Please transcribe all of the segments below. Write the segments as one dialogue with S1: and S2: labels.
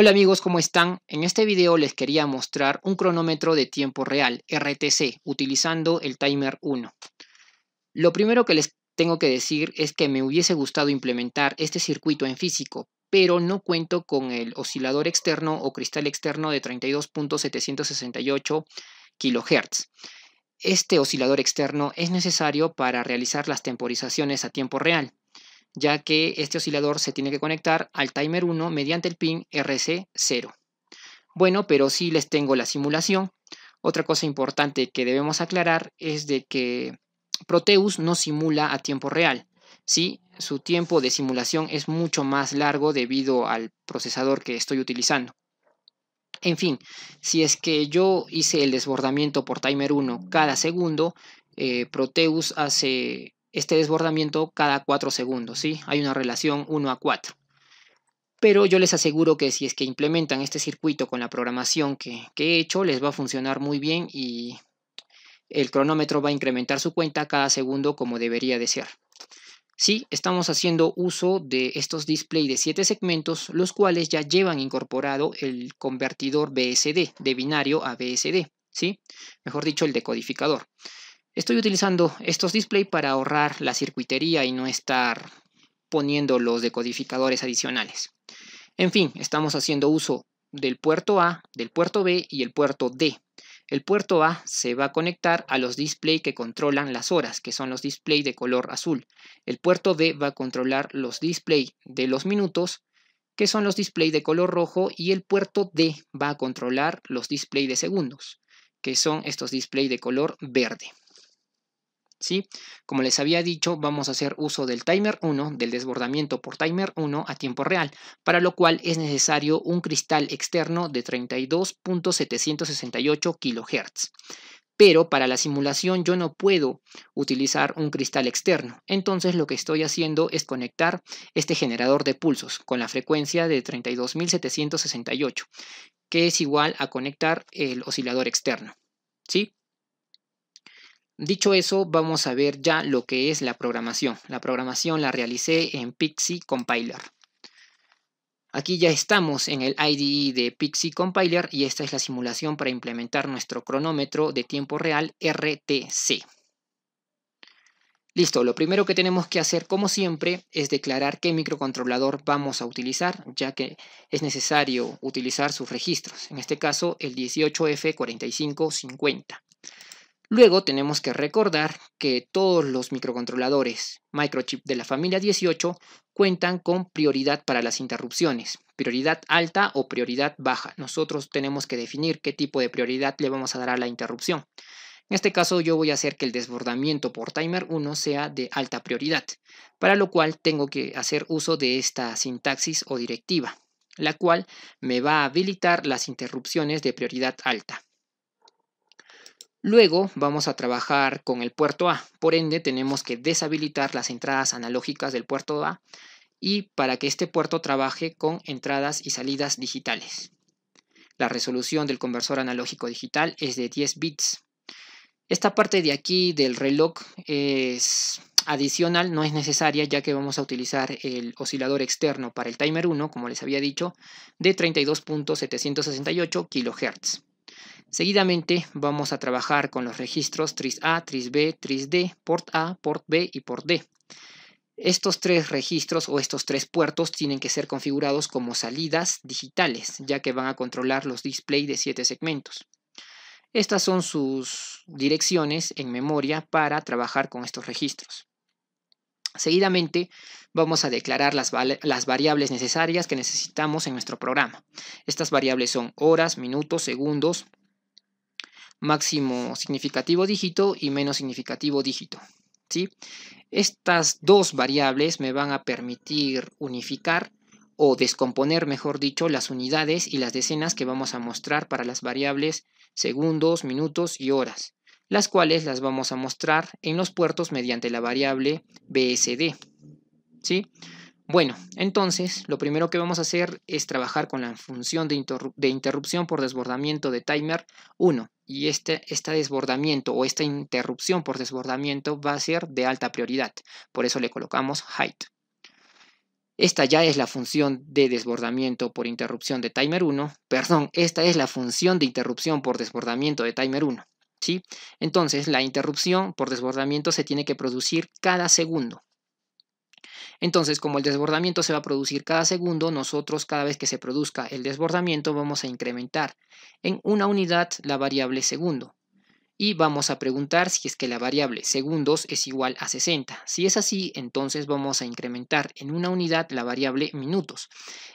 S1: Hola amigos, ¿cómo están? En este video les quería mostrar un cronómetro de tiempo real, RTC, utilizando el timer 1. Lo primero que les tengo que decir es que me hubiese gustado implementar este circuito en físico, pero no cuento con el oscilador externo o cristal externo de 32.768 kHz. Este oscilador externo es necesario para realizar las temporizaciones a tiempo real ya que este oscilador se tiene que conectar al timer 1 mediante el pin RC0. Bueno, pero sí les tengo la simulación. Otra cosa importante que debemos aclarar es de que Proteus no simula a tiempo real. ¿sí? Su tiempo de simulación es mucho más largo debido al procesador que estoy utilizando. En fin, si es que yo hice el desbordamiento por timer 1 cada segundo, eh, Proteus hace este desbordamiento cada 4 segundos, ¿sí? Hay una relación 1 a 4. Pero yo les aseguro que si es que implementan este circuito con la programación que, he hecho, les va a funcionar muy bien y el cronómetro va a incrementar su cuenta cada segundo como debería de ser. Sí, estamos haciendo uso de estos displays de 7 segmentos, los cuales ya llevan incorporado el convertidor BSD, de binario a BSD, ¿sí? Mejor dicho, el decodificador. Estoy utilizando estos display para ahorrar la circuitería y no estar poniendo los decodificadores adicionales. En fin, estamos haciendo uso del puerto A, del puerto B y el puerto D. El puerto A se va a conectar a los displays que controlan las horas, que son los displays de color azul. El puerto D va a controlar los displays de los minutos, que son los displays de color rojo, y el puerto D va a controlar los displays de segundos, que son estos displays de color verde. ¿sí? Como les había dicho, vamos a hacer uso del timer 1, del desbordamiento por timer 1 a tiempo real, para lo cual es necesario un cristal externo de 32.768 kHz. Pero para la simulación yo no puedo utilizar un cristal externo. Entonces lo que estoy haciendo es conectar este generador de pulsos con la frecuencia de 32.768, que es igual a conectar el oscilador externo. ¿Sí? Dicho eso, vamos a ver ya lo que es la programación. La programación la realicé en Pixie Compiler. Aquí ya estamos en el IDE de Pixie Compiler y esta es la simulación para implementar nuestro cronómetro de tiempo real RTC. Listo, lo primero que tenemos que hacer como siempre es declarar qué microcontrolador vamos a utilizar, ya que es necesario utilizar sus registros, en este caso el 18F4550. Luego tenemos que recordar que todos los microcontroladores microchip de la familia 18 cuentan con prioridad para las interrupciones, prioridad alta o prioridad baja. Nosotros tenemos que definir qué tipo de prioridad le vamos a dar a la interrupción. En este caso yo voy a hacer que el desbordamiento por timer 1 sea de alta prioridad, para lo cual tengo que hacer uso de esta sintaxis o directiva, la cual me va a habilitar las interrupciones de prioridad alta. Luego vamos a trabajar con el puerto A, por ende tenemos que deshabilitar las entradas analógicas del puerto A y para que este puerto trabaje con entradas y salidas digitales. La resolución del conversor analógico digital es de 10 bits. Esta parte de aquí del reloj es adicional, no es necesaria ya que vamos a utilizar el oscilador externo para el timer 1, como les había dicho, de 32.768 kHz. Seguidamente vamos a trabajar con los registros TRIS A, TRIS B, TRIS D, PORT A, PORT B y PORT D. Estos tres registros o estos tres puertos tienen que ser configurados como salidas digitales, ya que van a controlar los displays de siete segmentos. Estas son sus direcciones en memoria para trabajar con estos registros. Seguidamente vamos a declarar las, las, variables necesarias que necesitamos en nuestro programa. Estas variables son horas, minutos, segundos, máximo significativo dígito y menos significativo dígito. ¿sí? Estas dos variables me van a permitir unificar o descomponer, mejor dicho, las unidades y las decenas que vamos a mostrar para las variables segundos, minutos y horas, las cuales las vamos a mostrar en los puertos mediante la variable BSD. ¿sí? Bueno, entonces lo primero que vamos a hacer es trabajar con la función de, interrupción por desbordamiento de timer 1 y este, este, desbordamiento o esta interrupción por desbordamiento va a ser de alta prioridad, por eso le colocamos height. Esta ya es la función de desbordamiento por interrupción de timer 1, perdón, esta es la función de interrupción por desbordamiento de timer 1. Entonces la interrupción por desbordamiento se tiene que producir cada segundo. Entonces, como el desbordamiento se va a producir cada segundo, nosotros cada vez que se produzca el desbordamiento vamos a incrementar en una unidad la variable segundo. Y vamos a preguntar si es que la variable segundos es igual a 60. Si es así, entonces vamos a incrementar en una unidad la variable minutos.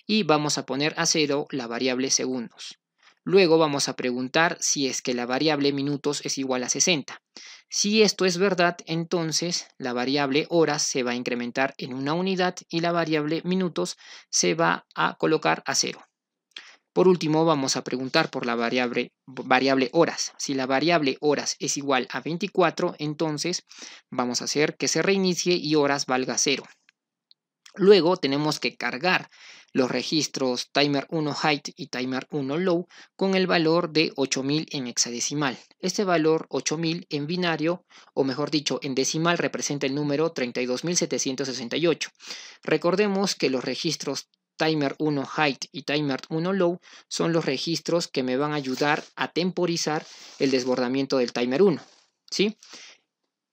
S1: Y vamos a poner a cero la variable segundos. Luego vamos a preguntar si es que la variable minutos es igual a 60. Si esto es verdad, entonces la variable horas se va a incrementar en una unidad y la variable minutos se va a colocar a cero. Por último, vamos a preguntar por la variable, variable horas. Si la variable horas es igual a 24, entonces vamos a hacer que se reinicie y horas valga cero. Luego tenemos que cargar los registros timer 1 height y timer 1 low con el valor de 8000 en hexadecimal. Este valor 8000 en binario, o mejor dicho, en decimal representa el número 32768. Recordemos que los registros timer 1 height y timer 1 low son los registros que me van a ayudar a temporizar el desbordamiento del timer 1, ¿sí?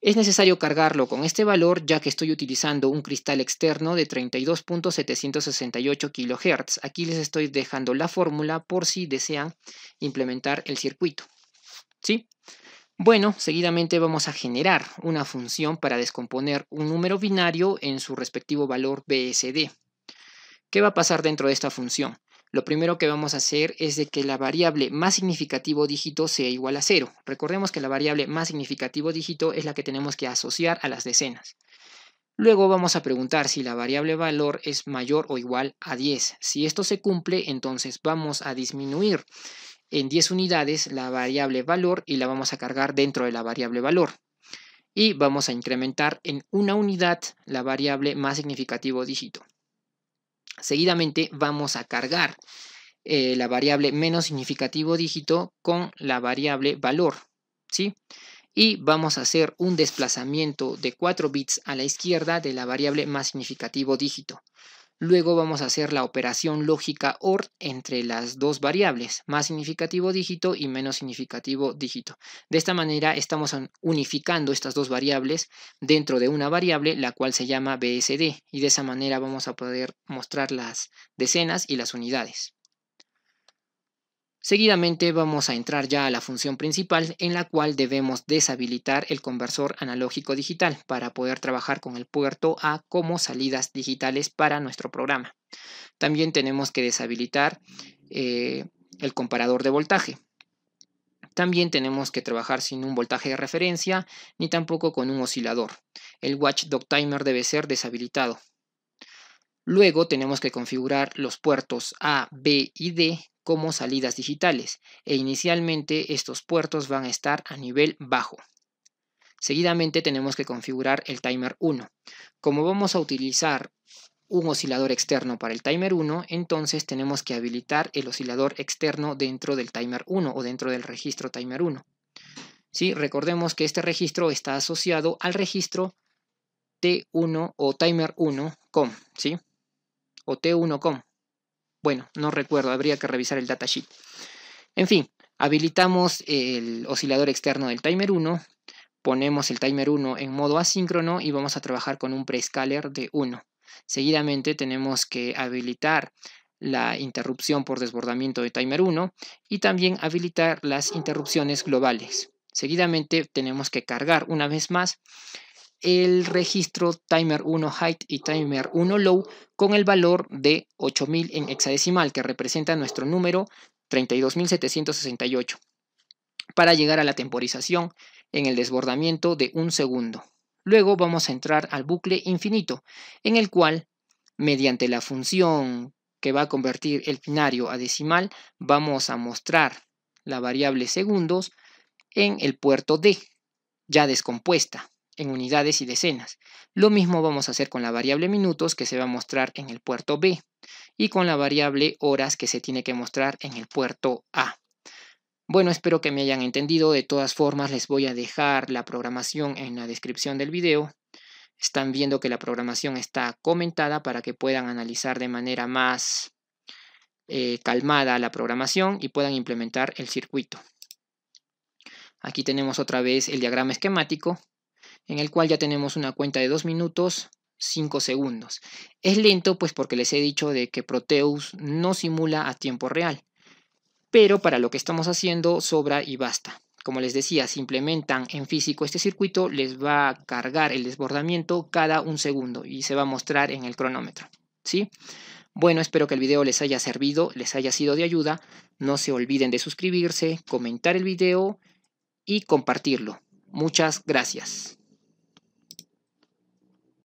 S1: Es necesario cargarlo con este valor ya que estoy utilizando un cristal externo de 32.768 kHz. Aquí les estoy dejando la fórmula por si desean implementar el circuito. ¿Sí? Bueno, seguidamente vamos a generar una función para descomponer un número binario en su respectivo valor BSD. ¿Qué va a pasar dentro de esta función? lo primero que vamos a hacer es de que la variable más significativo dígito sea igual a 0. Recordemos que la variable más significativo dígito es la que tenemos que asociar a las decenas. Luego vamos a preguntar si la variable valor es mayor o igual a 10. Si esto se cumple, entonces vamos a disminuir en 10 unidades la variable valor y la vamos a cargar dentro de la variable valor. Y vamos a incrementar en una unidad la variable más significativo dígito. Seguidamente vamos a cargar eh, la variable menos significativo dígito con la variable valor. Y vamos a hacer un desplazamiento de 4 bits a la izquierda de la variable más significativo dígito. Luego vamos a hacer la operación lógica OR entre las dos variables, más significativo dígito y menos significativo dígito. De esta manera estamos unificando estas dos variables dentro de una variable, la cual se llama BSD, y de esa manera vamos a poder mostrar las decenas y las unidades. Seguidamente vamos a entrar ya a la función principal en la cual debemos deshabilitar el conversor analógico digital para poder trabajar con el puerto A como salidas digitales para nuestro programa. También tenemos que deshabilitar eh, el comparador de voltaje. También tenemos que trabajar sin un voltaje de referencia ni tampoco con un oscilador. El watchdog timer debe ser deshabilitado. Luego tenemos que configurar los puertos A, B y D como salidas digitales e inicialmente estos puertos van a estar a nivel bajo. Seguidamente tenemos que configurar el timer 1. Como vamos a utilizar un oscilador externo para el timer 1, entonces tenemos que habilitar el oscilador externo dentro del timer 1 o dentro del registro timer 1. Recordemos que este registro está asociado al registro T1 o timer com, ¿sí? O t com bueno, no recuerdo, habría que revisar el datasheet. En fin, habilitamos el oscilador externo del timer 1, ponemos el timer 1 en modo asíncrono y vamos a trabajar con un prescaler de 1. Seguidamente tenemos que habilitar la interrupción por desbordamiento de timer 1 y también habilitar las interrupciones globales. Seguidamente tenemos que cargar una vez más el registro timer 1 height y timer 1 low con el valor de 8000 en hexadecimal que representa nuestro número 32768 para llegar a la temporización en el desbordamiento de un segundo. Luego vamos a entrar al bucle infinito en el cual mediante la función que va a convertir el binario a decimal vamos a mostrar la variable segundos en el puerto D ya descompuesta en unidades y decenas. Lo mismo vamos a hacer con la variable minutos que se va a mostrar en el puerto B y con la variable horas que se tiene que mostrar en el puerto A. Bueno, espero que me hayan entendido. De todas formas, les voy a dejar la programación en la descripción del video. Están viendo que la programación está comentada para que puedan analizar de manera más eh, calmada la programación y puedan implementar el circuito. Aquí tenemos otra vez el diagrama esquemático en el cual ya tenemos una cuenta de 2 minutos 5 segundos. Es lento pues porque les he dicho de que Proteus no simula a tiempo real, pero para lo que estamos haciendo sobra y basta. Como les decía, si implementan en físico este circuito, les va a cargar el desbordamiento cada un segundo y se va a mostrar en el cronómetro. ¿sí? Bueno, espero que el video les haya servido, les haya sido de ayuda. No se olviden de suscribirse, comentar el video y compartirlo. Muchas gracias.